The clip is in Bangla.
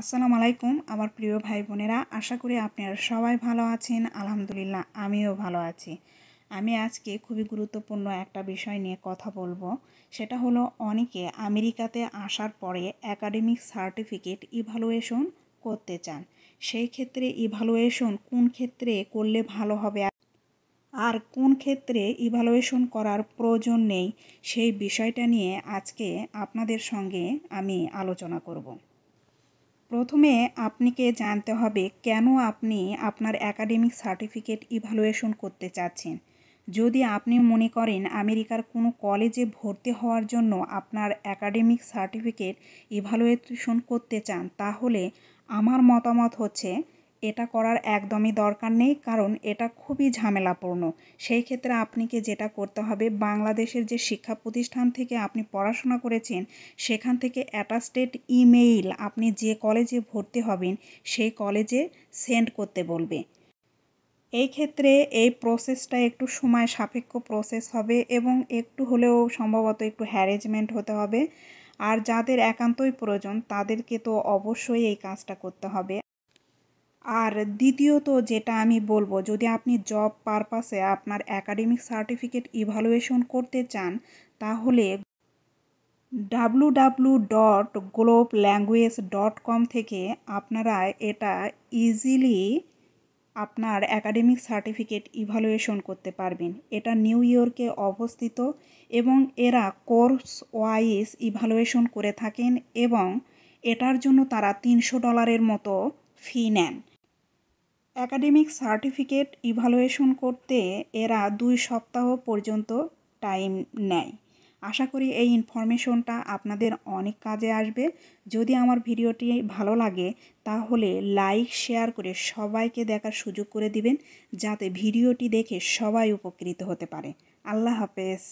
আসসালামু আলাইকুম আমার প্রিয় ভাই বোনেরা আশা করি আপনারা সবাই ভালো আছেন আলহামদুলিল্লাহ আমিও ভালো আছি আমি আজকে খুবই গুরুত্বপূর্ণ একটা বিষয় নিয়ে কথা বলবো সেটা হলো অনেকে আমেরিকাতে আসার পরে অ্যাকাডেমিক সার্টিফিকেট ইভালুয়েশন করতে চান সেই ক্ষেত্রে ইভালুয়েশন কোন ক্ষেত্রে করলে ভালো হবে আর কোন ক্ষেত্রে ইভালুয়েশন করার প্রয়োজন নেই সেই বিষয়টা নিয়ে আজকে আপনাদের সঙ্গে আমি আলোচনা করব প্রথমে আপনিকে জানতে হবে কেন আপনি আপনার অ্যাকাডেমিক সার্টিফিকেট ইভ্যালুয়েশন করতে চাচ্ছেন যদি আপনি মনে করেন আমেরিকার কোনো কলেজে ভর্তি হওয়ার জন্য আপনার অ্যাকাডেমিক সার্টিফিকেট ইভ্যালুয়েশন করতে চান তাহলে আমার মতামত হচ্ছে এটা করার একদমই দরকার নেই কারণ এটা খুবই ঝামেলাপূর্ণ সেই ক্ষেত্রে আপনাকে যেটা করতে হবে বাংলাদেশের যে শিক্ষা প্রতিষ্ঠান থেকে আপনি পড়াশোনা করেছেন সেখান থেকে অ্যাটাস্টেড ইমেইল আপনি যে কলেজে ভর্তি হবেন সেই কলেজে সেন্ড করতে বলবে এই ক্ষেত্রে এই প্রসেসটা একটু সময় সাপেক্ষ প্রসেস হবে এবং একটু হলেও সম্ভবত একটু হ্যারেজমেন্ট হতে হবে আর যাদের একান্তই প্রয়োজন তাদেরকে তো অবশ্যই এই কাজটা করতে হবে আর দ্বিতীয়ত যেটা আমি বলবো যদি আপনি জব পারপাসে আপনার অ্যাকাডেমিক সার্টিফিকেট ইভালুয়েশন করতে চান তাহলে W W dot globe language dot com থেকে আপনারা এটা ইজিলি আপনার অ্যাকাডেমিক সার্টিফিকেট ইভালুয়েশন করতে পারবেন এটা নিউ ইয়র্কে অবস্থিত এবং এরা কোর্স ওয়াইজ ইভালুয়েশন করে থাকেন এবং এটার জন্য তারা তিনশো ডলারের মতো ফি নেন অ্যাকাডেমিক সার্টিফিকেট ইভালুয়েশন করতে এরা দুই সপ্তাহ পর্যন্ত টাইম নেয় আশা করি এই ইনফরমেশনটা আপনাদের অনেক কাজে আসবে যদি আমার ভিডিওটি ভালো লাগে তাহলে লাইক শেয়ার করে সবাইকে দেখার সুযোগ করে দিবেন যাতে ভিডিওটি দেখে সবাই উপকৃত হতে পারে আল্লাহ হাফেজ